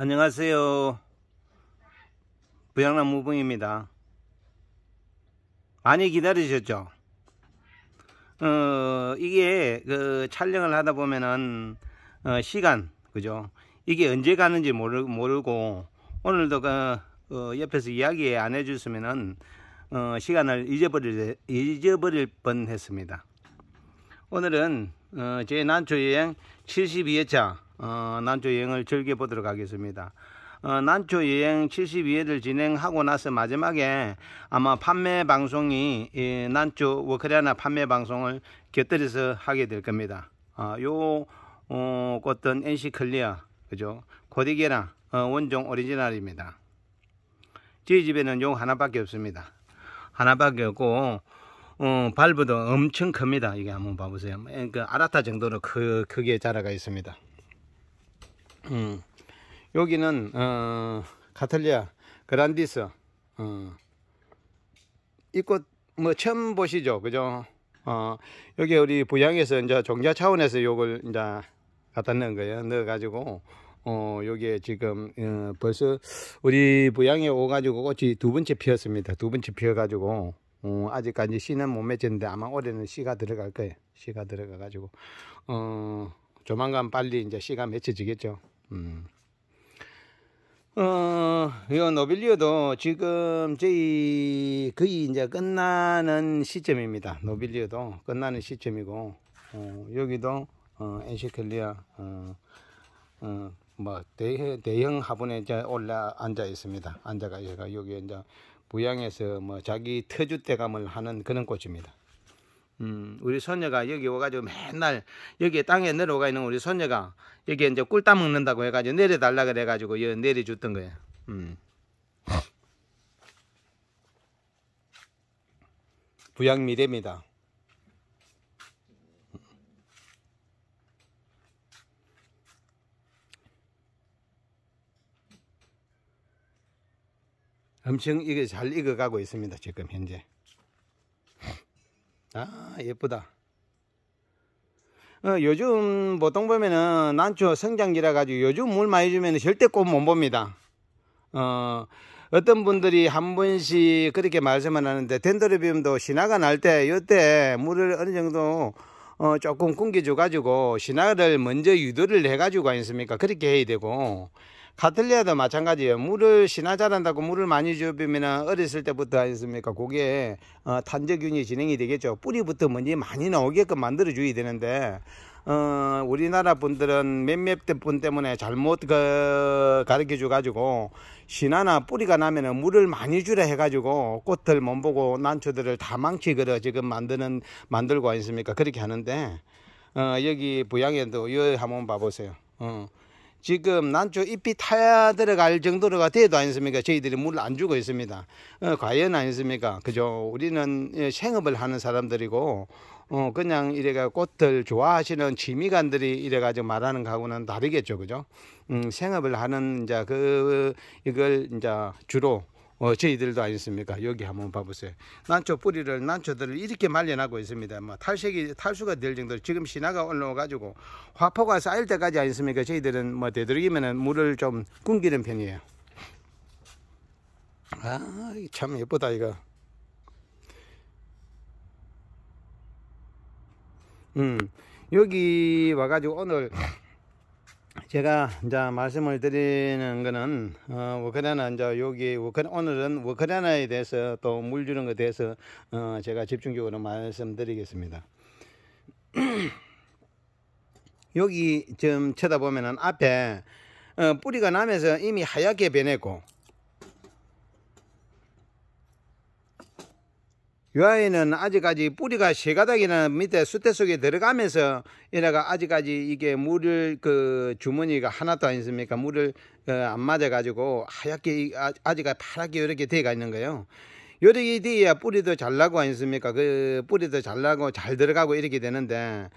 안녕하세요 부양남 무봉입니다 많이 기다리셨죠 어 이게 그 촬영을 하다 보면은 어, 시간 그죠 이게 언제 가는지 모르, 모르고 오늘도 그 어, 옆에서 이야기 안 해줬으면은 어, 시간을 잊어버릴 잊어버릴 뻔 했습니다 오늘은 어, 제 난초 여행 72회차 어, 난초 여행을 즐겨보도록 하겠습니다. 어, 난초 여행 72회를 진행하고 나서 마지막에 아마 판매 방송이 예, 난초 워크리아나 판매 방송을 곁들여서 하게 될 겁니다. 아, 요 어, 꽃은 NC 클리어 그죠? 고디게나 어, 원종 오리지널입니다. 저희 집에는 요 하나밖에 없습니다. 하나밖에 없고 어, 발부도 엄청 큽니다. 이게 한번 봐보세요. 그러니 아라타 정도로 크, 크게 자라가 있습니다. 음, 여기는 어, 카탈리아 그란디스 어, 이꽃 뭐 처음 보시죠 그죠 어, 여기 우리 부양에서 이제 종자 차원에서 요걸 이제 갖다 넣은 거예요 넣어 가지고 어, 요게 지금, 어, 벌써 우리 부양에 오가지고 꽃이 두 번째 피었습니다. 두 번째 피어가지고, 어, 아직까지 씨는 못 맺었는데 아마 올해는 씨가 들어갈 거예요. 씨가 들어가가지고, 어, 조만간 빨리 이제 시간 맺혀지겠죠. 음. 어, 요 노빌리오도 지금 저희 거의 이제 끝나는 시점입니다. 노빌리오도 끝나는 시점이고, 어, 여기도, 어, 엔시클리아, 어, 어, 뭐, 대형, 대형 화분에 이제 올라 앉아 있습니다. 앉아가, 여기 이제 부양에서 뭐 자기 터줏대감을 하는 그런 꽃입니다. 음, 우리 손녀가 여기 와가지고 맨날 여기 땅에 내려가 있는 우리 손녀가 여기 이제 꿀 따먹는다고 해가지고 내려달라 그래가지고 여기 내려줬던 거야 음. 부양 미래입니다. 엄청 이게 잘 익어가고 있습니다. 지금 현재. 아 예쁘다 어, 요즘 보통 보면은 난초 성장기라 가지고 요즘 물 많이 주면 절대 꽃 못 봅니다 어, 어떤 분들이 한 번씩 그렇게 말씀을 하는데 덴드로비움도 신화가 날 때 이때 물을 어느 정도 어, 조금 끊겨줘 가지고 신화를 먼저 유도를 해 가지고 아니습니까 그렇게 해야 되고 카틀리아도 마찬가지예요. 물을 신화 자란다고 물을 많이 주면 어렸을 때부터 아니습니까? 그게 어, 탄저균이 진행이 되겠죠. 뿌리부터 먼지 많이 나오게끔 만들어 줘야 되는데 어, 우리나라 분들은 몇몇 분 때문에 잘못 그, 가르쳐 줘가지고 신화나 뿌리가 나면은 물을 많이 주라 해가지고 꽃을 못 보고 난초들을 다 망치거려 지금 만드는 만들고 있습니까 그렇게 하는데 어, 여기 부양에도 여 한번 봐보세요. 어. 지금 난초 잎이 타야 들어갈 정도로가 돼도 아니습니까? 저희들이 물을 안 주고 있습니다. 어, 과연 아니습니까? 그죠? 우리는 예, 생업을 하는 사람들이고, 어, 그냥 이래가 꽃들 좋아하시는 취미관들이 이래가지고 말하는 거하고는 다르겠죠. 그죠? 음, 생업을 하는 이제 그, 이걸 이제 주로 어, 뭐 저희들도 아니습니까? 여기 한번 봐보세요. 난초 뿌리를 난초들을 이렇게 말려나고 있습니다. 뭐 탈색이 탈수가 될 정도로 지금 신화가 올라와가지고 화포가 쌓일 때까지 아니습니까? 저희들은 뭐 되도록이면은 물을 좀끊기는 편이에요. 아, 참 예쁘다 이거. 음, 여기 와가지고 오늘. 제가 이제 말씀을 드리는 거는 어, 우크라이나 이제 여기 우크라 오늘은 우크라이나에 대해서 또 물주는 것에 대해서 어, 제가 집중적으로 말씀드리겠습니다. 여기 지 쳐다보면은 앞에 어, 뿌리가 나면서 이미 하얗게 변했고 이 아이는 아직까지 뿌리가 세 가닥이나 밑에 수태 속에 들어가면서 얘네가 아직까지 이게 물을 그 주머니가 하나도 안 있습니까? 물을 어, 안 맞아가지고 하얗게 아, 아직까 파랗게 이렇게 되어가 있는 거예요. 요렇게 돼야 뿌리도 잘 나고 안있습니까그 뿌리도 잘 나고 잘 들어가고 이렇게 되는데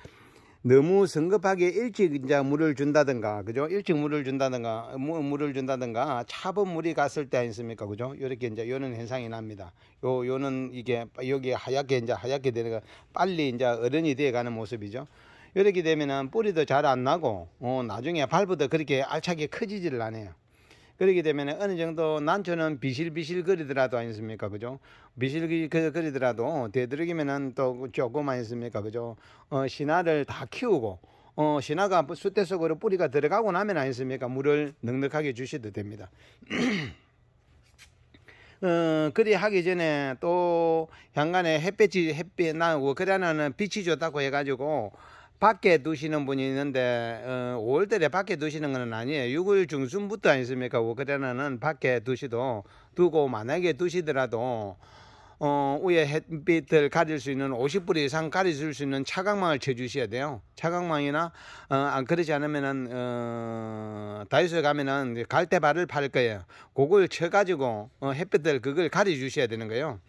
너무 성급하게 일찍 이제 물을 준다든가, 그죠? 일찍 물을 준다든가, 물을 준다든가, 차번 물이 갔을 때있습니까 그죠? 이렇게 이제 요런 현상이 납니다. 요, 요는 이게 여기 하얗게 이제 하얗게 되는거 빨리 이제 어른이 되어 가는 모습이죠. 이렇게 되면은 뿌리도 잘 안 나고, 어, 나중에 발부도 그렇게 알차게 커지질 않아요. 그러게 되면 어느 정도 난초는 비실비실 거리더라도 아니습니까? 그죠? 비실비실 그 거리더라도 되도록이면은 또 조금 아니습니까? 그죠? 어, 신화를 다 키우고 어, 신화가 숯대 뭐 속으로 뿌리가 들어가고 나면 아니습니까? 물을 넉넉하게 주셔도 됩니다. 어, 그리 하기 전에 또 향간에 햇빛이 햇빛 나고 그러나는 빛이 좋다고 해가지고 밖에 두시는 분이 있는데 어, 5월달에 밖에 두시는 건 아니에요. 6월 중순부터 아니십니까그크라는 밖에 두시도 두고 만약에 두시더라도 어, 위에 햇빛을 가릴 수 있는 50불 이상 가릴 수 있는 차광망을 쳐주셔야 돼요. 차광망이나 어, 안 그러지 않으면은 어, 다이소에 가면은 갈대발을 팔 거예요. 그걸 쳐가지고 어, 햇빛을 그걸 가려 주셔야 되는 거예요.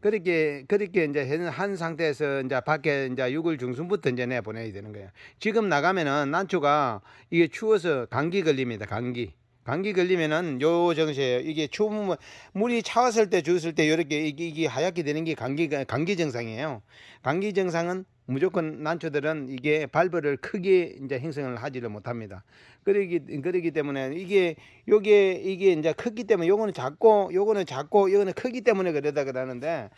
그렇게 그렇게 이제 한 상태에서 이제 밖에 이제 6월 중순부터 이제 내 보내야 되는 거예요. 지금 나가면은 난초가 이게 추워서 감기 걸립니다. 감기. 감기 걸리면은 요 증세예요. 이게 추우면 물이 차왔을 때 주었을 때 이렇게 이게, 이게 하얗게 되는 게 감기 감기 증상이에요. 감기 증상은 무조건 난초들은 이게 발벌을 크게 이제 행성을 하지를 못합니다. 그러기 그러기 때문에 이게 요게 이게 이제 크기 때문에 요거는 작고 요거는 작고 요거는 크기 때문에 그러다 그러는데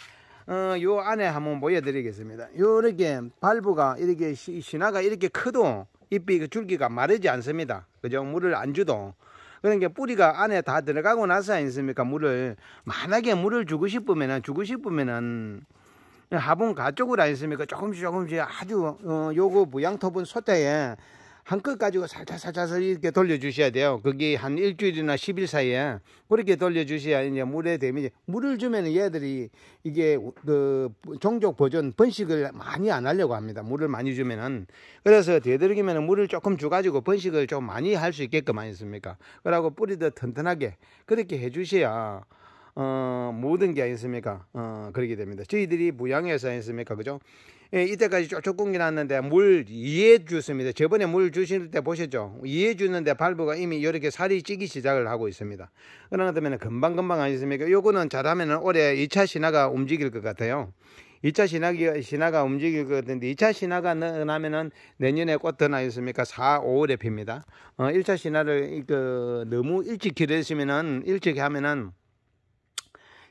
어, 요 안에 한번 보여드리겠습니다. 요렇게 발부가 이렇게 신화가 이렇게 크도 잎이 그 줄기가 마르지 않습니다. 그죠? 물을 안 주도. 그러니까 뿌리가 안에 다 들어가고 나서 아니습니까? 물을 만약에 물을 주고 싶으면은 주고 싶으면은 하분가쪽으로 아니습니까 조금씩 조금씩 아주 어, 요거 무양터분 소태에 한껏 가지고 살짝살짝 이렇게 돌려주셔야 돼요. 거기 한 일주일이나 10일 사이에 그렇게 돌려주셔야 이제 물에 데미지. 물을 주면 얘들이 이게 그 종족 보존 번식을 많이 안 하려고 합니다. 물을 많이 주면은. 그래서 되도록이면 물을 조금 주가지고 번식을 좀 많이 할 수 있게끔 아니습니까? 그러고 뿌리도 튼튼하게 그렇게 해주셔야 어, 모든 게 아니습니까? 어, 그렇게 됩니다. 저희들이 무양해서 아니습니까? 그죠? 예, 이때까지 쪼쪼 공기 났는데 물 이해 주습니다. 저번에 물 주실 때 보셨죠? 이해 주는데 발부가 이미 이렇게 살이 찌기 시작을 하고 있습니다. 그러나 되면 금방금방 아니습니까? 요거는 잘하면 올해 2차 신화가 움직일 것 같아요. 2차 신화기, 신화가 움직일 것 같은데 2차 신화가 나면은 내년에 꽃은 나니습니까 4, 5월에 핍니다. 어, 1차 신화를 그, 너무 일찍 기대했으면은 일찍 하면은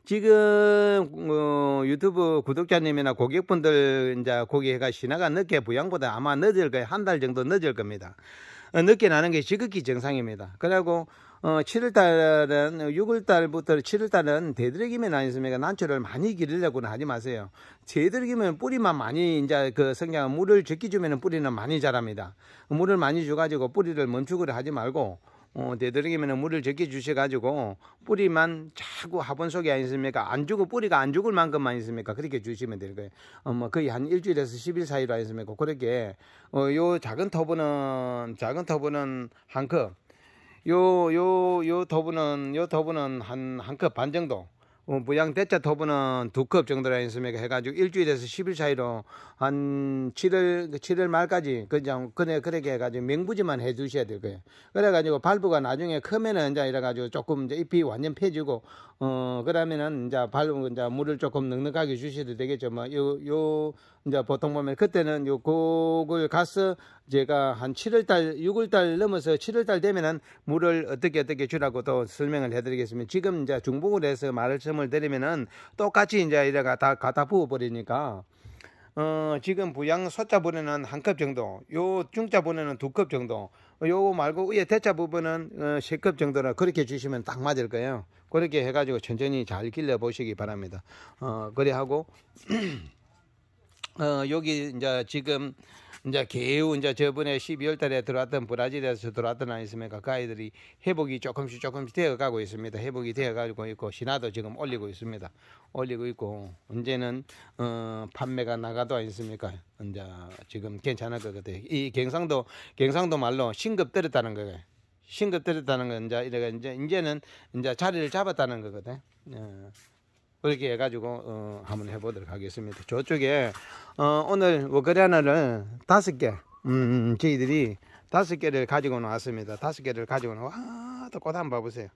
지금 어, 유튜브 구독자님이나 고객분들 이제 고객가 신화가 늦게 부양보다 아마 늦을 거예요. 한 달 정도 늦을 겁니다. 어, 늦게 나는 게 지극히 정상입니다. 그리고 어, 7월달은 6월달부터 7월달은 대드레기면 아니습니까? 난초를 많이 기르려고는 하지 마세요. 대드레기면 뿌리만 많이 이제 그 성장 물을 적게 주면 뿌리는 많이 자랍니다. 물을 많이 줘가지고 뿌리를 멈추고를 하지 말고 어, 되도록이면 물을 적게 주셔가지고 뿌리만 자꾸 화분 속에 안 있습니까? 안 죽고 뿌리가 안 죽을 만큼만 있습니까? 그렇게 주시면 될 거예요. 어, 뭐 거의 한 일주일에서 10일 사이로 안 있습니까? 그렇게 어, 요 작은 터브는 작은 터브는 한 컵, 요 요요 터브는 요 터브는 한 한 컵 반 정도. 무양 어, 대짜 토분은 두컵 정도라 인수매가 해가지고 일주일에서 10일 사이로 한 7월, 7월 말까지 그냥 그래, 그렇게 해가지고 명부지만해 주셔야 될 거예요. 그래가지고 발부가 나중에 크면은 이제 이래가지고 조금 이제 잎이 완전 펴지고, 어, 그러면은 이제 발부, 이제 물을 조금 넉넉하게 주셔도 되겠죠. 뭐, 요, 요, 이제 보통 보면 그때는 요 곡을 가서 제가 한 7월달, 6월달 넘어서 7월달 되면은 물을 어떻게 어떻게 주라고 또 설명을 해드리겠습니다. 지금 이제 중복을 해서 말씀을 드리면은 똑같이 이제 이래가 다 갖다 부어버리니까 어, 지금 부양 소자 분에는 한 컵 정도, 요 중자 분에는 두 컵 정도, 요거 말고 위에 예, 대차 부분은 어, 세컵 정도나 그렇게 주시면 딱 맞을 거예요. 그렇게 해가지고 천천히 잘 길러 보시기 바랍니다. 어, 그래 하고 어, 여기 이제 지금 이제 개우 이제 저번에 12월 달에 들어왔던 브라질에서 들어왔던 아이스까그아이들이 회복이 조금씩 조금씩 되어 가고 있습니다. 회복이 되어 가고 지 있고 신화도 지금 올리고 있습니다. 올리고 있고 언제는 어 판매가 나가도 아니습니까? 이제 지금 괜찮을 것 같아요. 이 경상도 경상도 말로 신급 들었다는 거예요. 신급 들었다는 건 이제 이래가 이제 이제는 이제 자리를 잡았다는 거거든. 어. 그렇게 해가지고 어, 한번 해보도록 하겠습니다. 저쪽에 어, 오늘 워커리하나를 다섯 개, 음, 저희들이 다섯 개를 가지고 나왔습니다. 다섯 개를 가지고 나와, 또꽃 한번 봐보세요.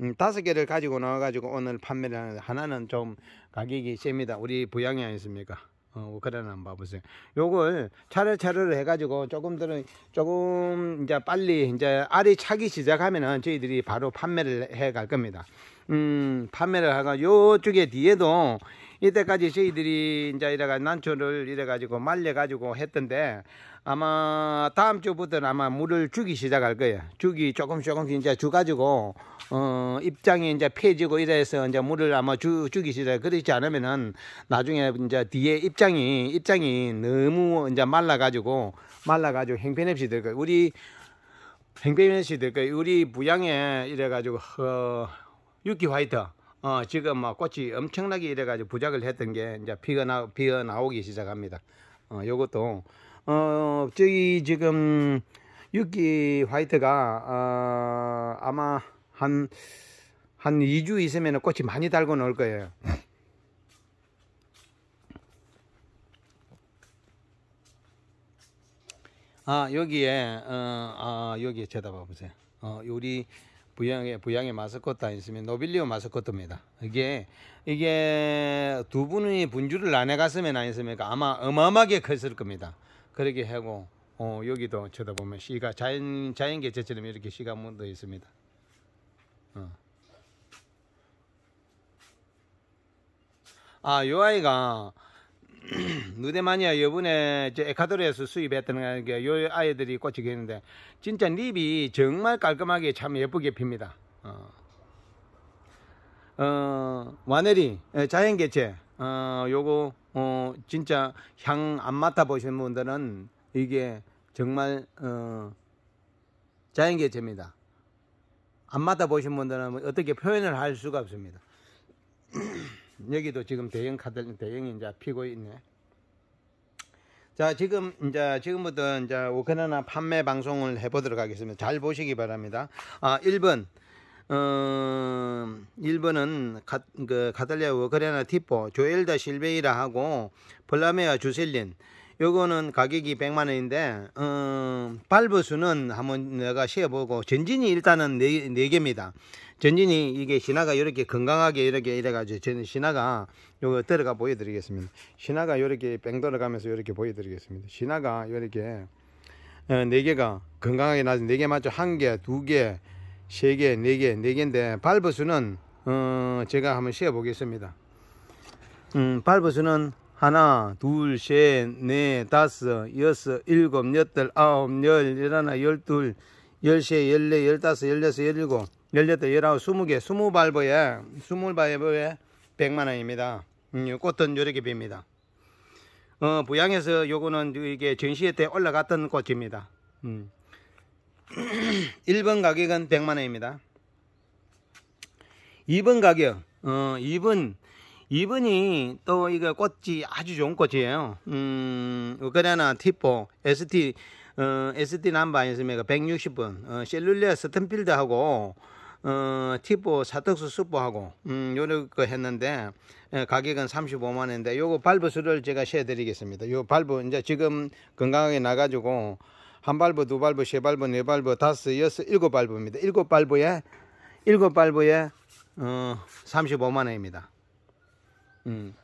음, 다섯 개를 가지고 나와가지고 오늘 판매를 하는데 하나는 좀 가격이 셉니다. 우리 부양이 아니습니까 어, 우크라나 한번 봐보세요. 요걸 차례차례로 해가지고 조금들은 조금 이제 빨리 이제 알이 차기 시작하면은 저희들이 바로 판매를 해갈 겁니다. 음, 판매를 하고 요쪽에 뒤에도 이때까지 저희들이 이제 이래가 난초를 이래가지고 말려가지고 했던데 아마 다음 주부터는 아마 물을 주기 시작할 거예요. 주기 조금 조금씩 이제 주가지고 어 입장이 이제 폐지고 이래서 이제 물을 아마 주 주기 시작. 그렇지 않으면은 나중에 이제 뒤에 입장이 입장이 너무 이제 말라가지고 말라가지고 행편없이 될 거예요. 우리 행편없이 될 거예요. 우리 부양에 이래가지고 어. 유키 화이터 어, 지금 뭐 꽃이 엄청나게 이래가지고 부작을 했던 게 이제 피가 나, 피어 나오기 시작합니다. 어, 요것도, 어, 저기 지금 유키 화이트가, 어, 아마 한, 한 2주 있으면 꽃이 많이 달고 놀 거예요. 아, 여기에, 어, 아, 여기에 쳐다봐 보세요. 어, 우리, 부양의 부양의 마스코트 아니시면 노빌리오 마스코트입니다. 이게 이게 두 분이 분주를 나눠 갔으면 아니었습니까? 아마 어마어마하게 컸을 겁니다. 그렇게 하고 어, 여기도 쳐다보면 씨가 자연 자연 개처럼 이렇게 시가 문도 있습니다. 어. 아요 아이가 누데마니아 요번에 에콰도르에서 수입했던 게 요 아이들이 꽃이 피는데 진짜 잎이 정말 깔끔하게 참 예쁘게 핍니다. 어, 어 와네리 예, 자연개체 어 요거 어 진짜 향 안 맡아 보신 분들은 이게 정말 어 자연개체입니다. 안 맡아 보신 분들은 어떻게 표현을 할 수가 없습니다. 여기도 지금 대형 카드 대형이 이제 피고 있네. 자, 지금, 이제, 지금부터 이제 우크라이나 판매 방송을 해보도록 하겠습니다. 잘 보시기 바랍니다. 아, 1번. 어, 1번은 카 그, 카탈리아 우크라이나 티포, 조엘다 실베이라 하고, 블라메아 주셀린, 요거는 가격이 100만 원인데 음, 발부수는 한번 내가 세어보고 전진이 일단은 네, 네 개입니다. 전진이 이게 신화가 이렇게 건강하게 이렇게 이래가지고 저는 신화가 요거 들어가 보여드리겠습니다. 신화가 이렇게 뺑 돌아가면서 이렇게 보여드리겠습니다. 신화가 이렇게 어, 네 개가 건강하게 나서 네개 맞죠? 한 개, 두 개, 세 개, 네 개, 네 개인데 발부수는 어, 제가 한번 세어 보겠습니다. 음, 발부수는 하나, 둘, 셋, 넷, 다섯, 여섯, 일곱, 여덟, 아홉, 열, 열하나, 열둘, 열세, 열네, 열다섯, 열여섯, 열일곱, 열여덟, 열아홉, 스무 개, 스무 발보에, 스무 발보에 백만 원입니다. 음, 꽃은 요렇게 빕니다. 어, 부양에서 요거는 이게 전시회 때 올라갔던 꽃입니다. 음. 1번 가격은 100만 원입니다. 2번 가격, 어, 2번 이분이 또 이거 꽃이 아주 좋은 꽃이에요. 음, 우크라이나 티포 ST 어, ST 남바 있습니까? 160분. 어, 셀룰리아 스탠필드하고 어, 티포 사특수 수포하고 음, 요런 거 했는데 예, 가격은 35만 원인데 요거 발부 수를 제가 셔 드리겠습니다. 요 발부 이제 지금 건강하게 나 가지고 한 발부, 두 발부, 세 발부, 네 발부, 다섯, 여섯, 일곱 발부입니다. 일곱 발부에 일곱 발부에 어, 35만 원입니다. 음.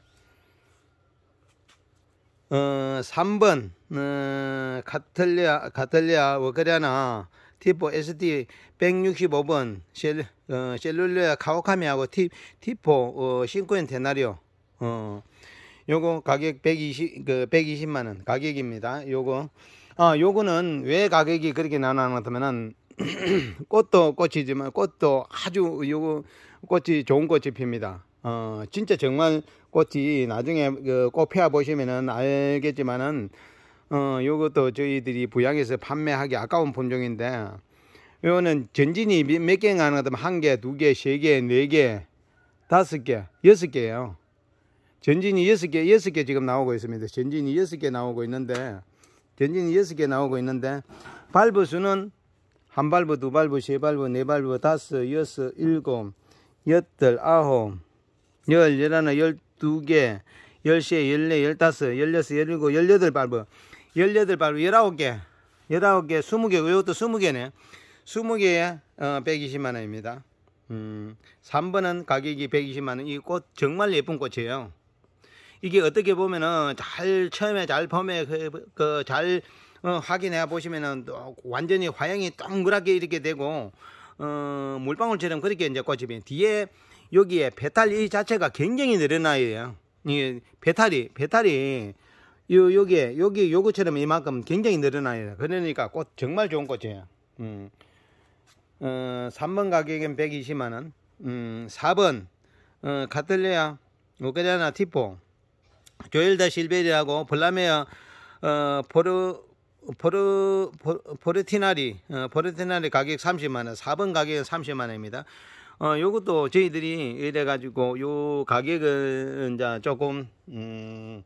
어, 3번 어, 카탈리아 카탈리아 워크리아나 티포 ST 165번 셀, 어, 셀룰레아 카오카미하고 티, 티포 어, 싱코엔 테나리오 어, 요거 가격 120, 그 120만원 가격입니다 요거 아, 요거는 왜 가격이 그렇게 나눠놨다면은 꽃도 꽃이지만 꽃도 아주 요거 꽃이 좋은 꽃이 핍니다 어, 진짜 정말 꽃이 나중에 그꽃 피워 보시면은 알겠지만은 어, 요것도 저희들이 부양해서 판매하기 아까운 품종인데 요거는 전진이 몇 개가 하나 되면 한 개, 두 개, 세 개, 네 개, 다섯 개, 여섯 개예요. 전진이 여섯 개, 여섯 개 지금 나오고 있습니다. 전진이 여섯 개 나오고 있는데 전진이 여섯 개 나오고 있는데 발부 수는 한 발부, 두 발부, 세 발부, 네 발부, 다섯, 여섯, 일곱, 여덟, 아홉 열, 열하나, 열두 개, 열시에 열네, 열다섯, 열여섯, 열일곱, 열여덟 발부, 열여덟 발부, 열아홉 개, 열아홉 개, 스무 개, 이것도 스무 개네. 스무 개에 어, 120만 원입니다. 음, 3번은 가격이 120만 원. 이 꽃 정말 예쁜 꽃이에요. 이게 어떻게 보면은 잘 처음에 잘 펌에 그잘 그, 그 어, 확인해 보시면은 완전히 화양이 동그랗게 이렇게 되고 어, 물방울처럼 그렇게 이제 꽃이 뒤에 여기에 배탈 이 자체가 굉장히 늘어나요. 이 배탈이 배탈이 요 여기에 여기 요거처럼 이만큼 굉장히 늘어나요. 그러니까 꽃 정말 좋은 꽃이에요. 음. 어, 3번 가격엔 120만 원. 음, 4번 어, 카틀레아 우크라나 티포 조엘다 실베리하고 블라메어 어, 포르 포르 포르티나리 어, 포르티나리 가격 30만 원, 4번 가격은 30만 원입니다. 어, 요것도 저희들이 이래가지고 요가격을 이제 조금, 음,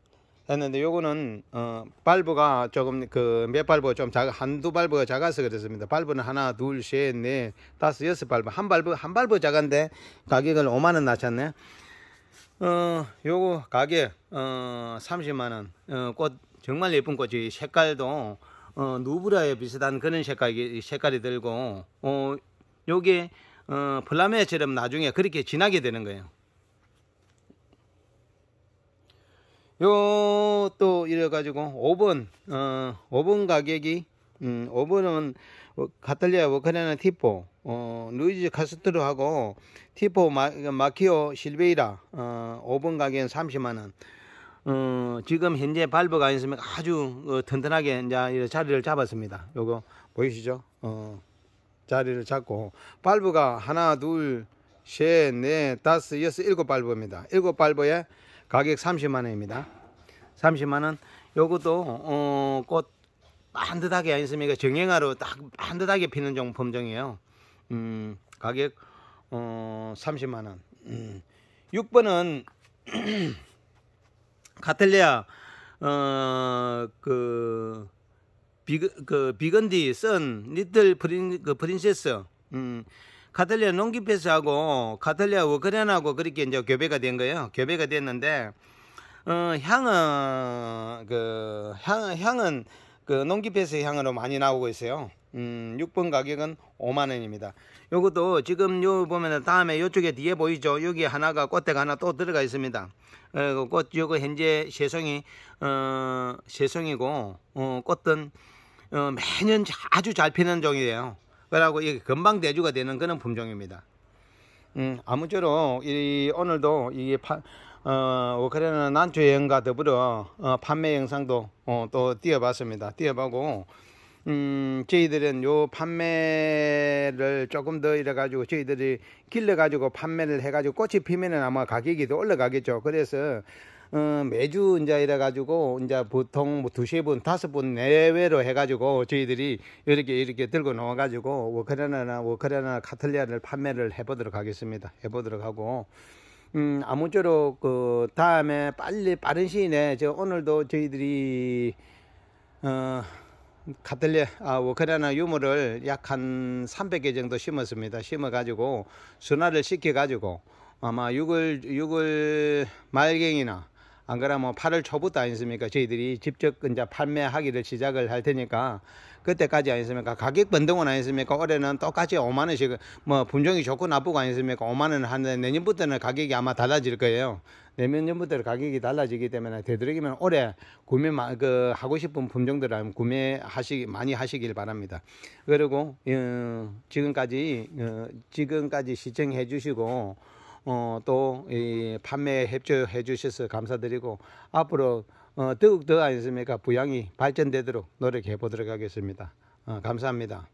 했는데 요거는, 어, 발브가 조금 그몇 발브 좀작 한두 발브가 작아서 그랬습니다. 발브는 하나, 둘, 셋, 넷, 다섯, 여섯 발브. 한 발브, 한 발브 작은데 가격을 5만원 낮췄네. 어, 요거 가격, 어, 30만원. 어, 꽃, 정말 예쁜 꽃이 색깔도, 어, 누브라에 비슷한 그런 색깔이, 색깔이 들고, 어, 요게, 어, 플라메처럼 나중에 그렇게 지나게 되는 거예요. 요 또 이래가지고 5번 어, 5번 가격이 음, 5번은 카탈리아 워크레나 티포 어, 루이즈 카스트로하고 티포 마, 마키오 실베이라 어, 5번 가격은 30만원 어, 지금 현재 발버가 있으면 아주 어, 튼튼하게 이제 자리를 잡았습니다 요거 보이시죠 어. 자리를 잡고 발브가 하나 둘 셋 넷 다섯 여섯 일곱 발브입니다 일곱 발브에 가격 30만원입니다 30만원 요것도 어, 꽃 반듯하게 안 있습니까 정형화로 딱 반듯하게 피는 종 품종이에요 음, 가격 어, 30만원 음. 6번은 카텔리아 어, 그 비그, 그 비건디 썬 니들 프린 그 프린세스 음 카톨리아 농기패스하고 카톨리아 워크렌하고 그렇게 이제 교배가 된 거예요. 교배가 됐는데 어 향은 그 향, 향은 그 농기패스 향으로 많이 나오고 있어요. 음, 6번 가격은 5만 원입니다. 요것도 지금 요 보면은 다음에 요쪽에 뒤에 보이죠? 여기 하나가 꽃대가 하나 또 들어가 있습니다. 어, 그 꽃 요거 현재 세송이 어, 세송이고 어, 꽃은 어, 매년 아주 잘 피는 종이에요. 그러고 이게 금방 대주가 되는 그런 품종입니다. 음, 아무쪼록 이, 오늘도 이 파, 어, 우크라이나 난초 여행과 더불어 어, 판매 영상도 어, 또띄어봤습니다띄어보고 음, 저희들은 요 판매를 조금 더 이래가지고 저희들이 길러가지고 판매를 해가지고 꽃이 피면은 아마 가격이 더 올라가겠죠. 그래서 어, 매주 이제 이래 가지고 이제 보통 뭐 두세 분, 5분 내외로 해 가지고 저희들이 이렇게 이렇게 들고 나와 가지고 워크레나나 워크레나 카틀리아를 판매를 해 보도록 하겠습니다. 해 보도록 하고 음, 아무쪼록 그 다음에 빨리 빠른 시일에 내저 오늘도 저희들이 어 카틀리 아, 워크레나 유물을 약 한 300개 정도 심었습니다. 심어 가지고 순화를 시켜 가지고 아마 6월 6월 말경이나 안 그러면 뭐 팔 8월 초부터 아니습니까? 저희들이 직접 이제 판매하기를 시작을 할 테니까 그때까지 아니습니까? 가격 변동은 아니습니까? 올해는 똑같이 5만 원씩 뭐 분종이 좋고 나쁘고 아니습니까? 5만 원 하는데 내년부터는 가격이 아마 달라질 거예요. 내년부터 가격이 달라지기 때문에 되도록이면 올해 구매 마, 그 하고 싶은 품종들을 구매하시 기 많이 하시길 바랍니다. 그리고 어, 지금까지 어, 지금까지 시청해 주시고 어, 또이 판매 협조해 주셔서 감사드리고 앞으로 어, 더욱더 아니습니까 부양이 발전되도록 노력해 보도록 하겠습니다. 어, 감사합니다.